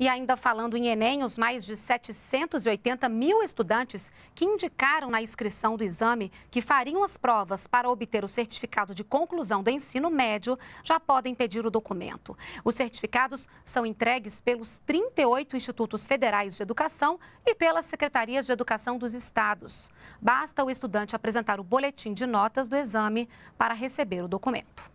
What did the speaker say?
E ainda falando em Enem, os mais de 780 mil estudantes que indicaram na inscrição do exame que fariam as provas para obter o certificado de conclusão do ensino médio já podem pedir o documento. Os certificados são entregues pelos 38 institutos federais de educação e pelas secretarias de educação dos estados. Basta o estudante apresentar o boletim de notas do exame para receber o documento.